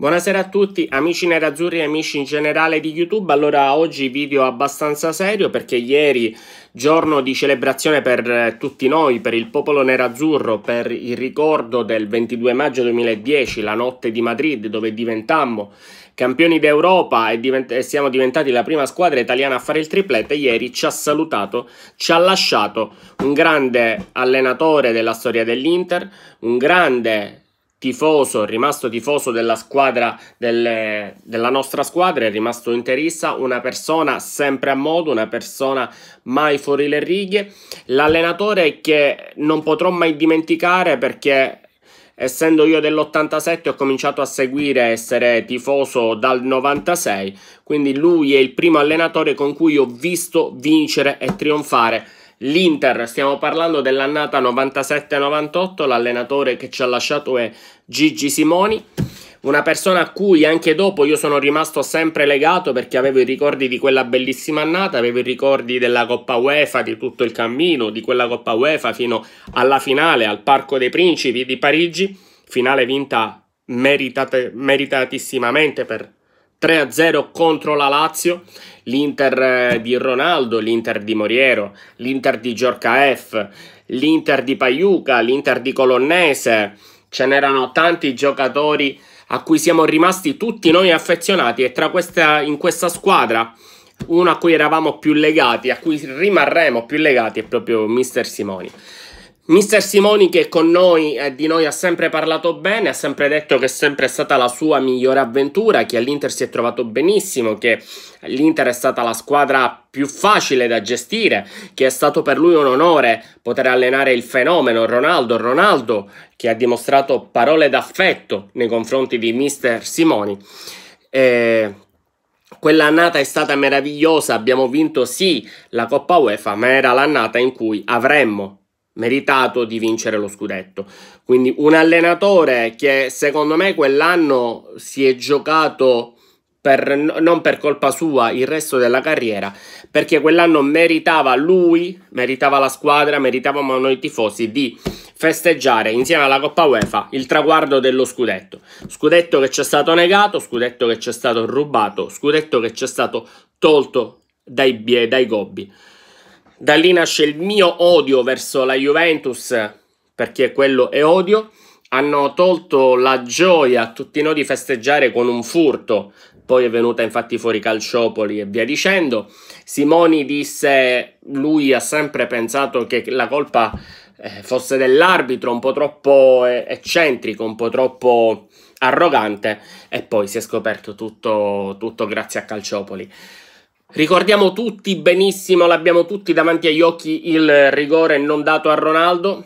Buonasera a tutti amici nerazzurri e amici in generale di YouTube, allora oggi video abbastanza serio perché ieri giorno di celebrazione per eh, tutti noi, per il popolo nerazzurro, per il ricordo del 22 maggio 2010, la notte di Madrid dove diventammo campioni d'Europa e, divent e siamo diventati la prima squadra italiana a fare il triplete, ieri ci ha salutato, ci ha lasciato un grande allenatore della storia dell'Inter, un grande tifoso, rimasto tifoso della squadra del, della nostra squadra, è rimasto interista, una persona sempre a modo, una persona mai fuori le righe, l'allenatore che non potrò mai dimenticare perché essendo io dell'87 ho cominciato a seguire essere tifoso dal 96, quindi lui è il primo allenatore con cui ho visto vincere e trionfare L'Inter, stiamo parlando dell'annata 97-98, l'allenatore che ci ha lasciato è Gigi Simoni una persona a cui anche dopo io sono rimasto sempre legato perché avevo i ricordi di quella bellissima annata, avevo i ricordi della Coppa UEFA, di tutto il cammino, di quella Coppa UEFA fino alla finale al Parco dei Principi di Parigi, finale vinta meritate, meritatissimamente per 3-0 contro la Lazio, l'Inter eh, di Ronaldo, l'Inter di Moriero, l'Inter di Giorca F, l'Inter di Paiuca, l'Inter di Colonnese, ce n'erano tanti giocatori a cui siamo rimasti tutti noi affezionati e tra questa, in questa squadra uno a cui eravamo più legati, a cui rimarremo più legati è proprio Mister Simoni. Mister Simoni che con noi e eh, di noi ha sempre parlato bene, ha sempre detto che è sempre stata la sua migliore avventura, che all'Inter si è trovato benissimo, che l'Inter è stata la squadra più facile da gestire, che è stato per lui un onore poter allenare il fenomeno Ronaldo, Ronaldo che ha dimostrato parole d'affetto nei confronti di Mister Simoni. Eh, Quell'annata è stata meravigliosa, abbiamo vinto sì la Coppa UEFA, ma era l'annata in cui avremmo meritato di vincere lo scudetto. Quindi un allenatore che secondo me quell'anno si è giocato per, non per colpa sua il resto della carriera, perché quell'anno meritava lui, meritava la squadra, meritavamo noi tifosi di festeggiare insieme alla Coppa UEFA il traguardo dello scudetto. Scudetto che ci è stato negato, scudetto che ci è stato rubato, scudetto che ci è stato tolto dai, dai gobbi. Da lì nasce il mio odio verso la Juventus, perché quello è odio. Hanno tolto la gioia a tutti noi di festeggiare con un furto, poi è venuta infatti fuori Calciopoli e via dicendo. Simoni disse, lui ha sempre pensato che la colpa eh, fosse dell'arbitro, un po' troppo eh, eccentrico, un po' troppo arrogante e poi si è scoperto tutto, tutto grazie a Calciopoli. Ricordiamo tutti benissimo, l'abbiamo tutti davanti agli occhi, il rigore non dato a Ronaldo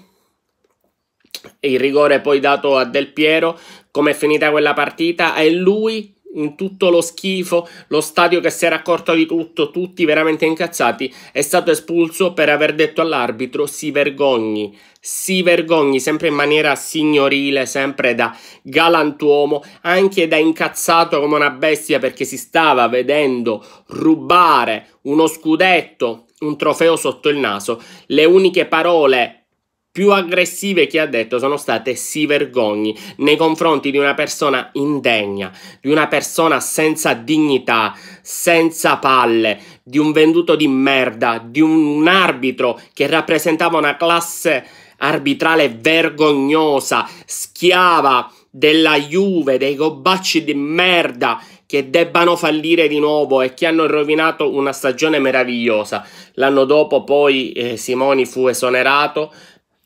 e il rigore poi dato a Del Piero, come è finita quella partita, è lui in tutto lo schifo, lo stadio che si era accorto di tutto, tutti veramente incazzati, è stato espulso per aver detto all'arbitro si vergogni, si vergogni, sempre in maniera signorile, sempre da galantuomo, anche da incazzato come una bestia perché si stava vedendo rubare uno scudetto, un trofeo sotto il naso. Le uniche parole più aggressive che ha detto sono state si vergogni nei confronti di una persona indegna, di una persona senza dignità, senza palle, di un venduto di merda, di un arbitro che rappresentava una classe arbitrale vergognosa, schiava della Juve, dei gobbacci di merda che debbano fallire di nuovo e che hanno rovinato una stagione meravigliosa. L'anno dopo poi eh, Simoni fu esonerato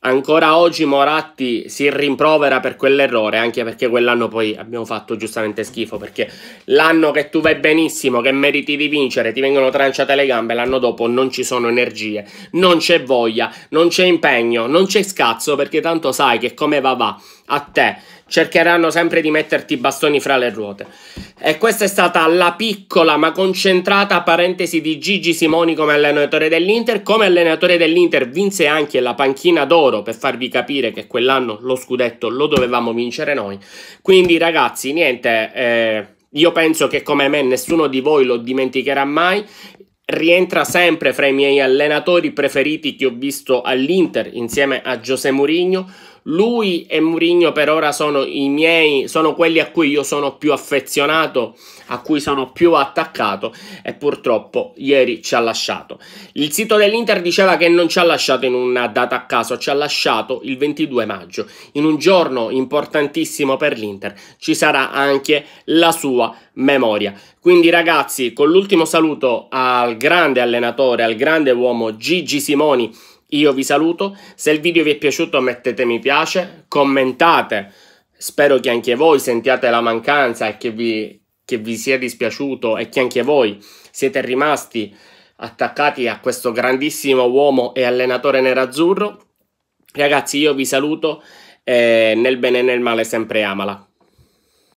Ancora oggi Moratti si rimprovera per quell'errore, anche perché quell'anno poi abbiamo fatto giustamente schifo, perché l'anno che tu vai benissimo, che meriti di vincere, ti vengono tranciate le gambe, l'anno dopo non ci sono energie, non c'è voglia, non c'è impegno, non c'è scazzo, perché tanto sai che come va va a te cercheranno sempre di metterti i bastoni fra le ruote. E questa è stata la piccola ma concentrata parentesi di Gigi Simoni come allenatore dell'Inter. Come allenatore dell'Inter vinse anche la panchina d'oro per farvi capire che quell'anno lo scudetto lo dovevamo vincere noi. Quindi ragazzi, niente, eh, io penso che come me nessuno di voi lo dimenticherà mai rientra sempre fra i miei allenatori preferiti che ho visto all'Inter insieme a José Mourinho. Lui e Mourinho per ora sono i miei, sono quelli a cui io sono più affezionato, a cui sono più attaccato e purtroppo ieri ci ha lasciato. Il sito dell'Inter diceva che non ci ha lasciato in una data a caso, ci ha lasciato il 22 maggio. In un giorno importantissimo per l'Inter ci sarà anche la sua memoria. Quindi ragazzi, con l'ultimo saluto al grande allenatore, al grande uomo Gigi Simoni io vi saluto, se il video vi è piaciuto mettete mi piace, commentate, spero che anche voi sentiate la mancanza e che vi, che vi sia dispiaciuto e che anche voi siete rimasti attaccati a questo grandissimo uomo e allenatore nerazzurro. Ragazzi, io vi saluto. Eh, nel bene e nel male sempre amala.